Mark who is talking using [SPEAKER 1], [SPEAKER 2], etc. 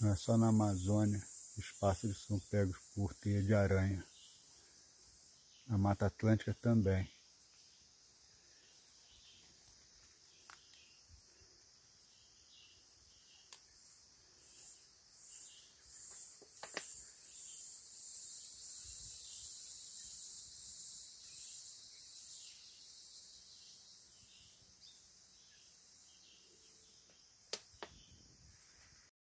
[SPEAKER 1] Não é só na Amazônia, os pássaros são pegos por teia de aranha. Na Mata Atlântica também.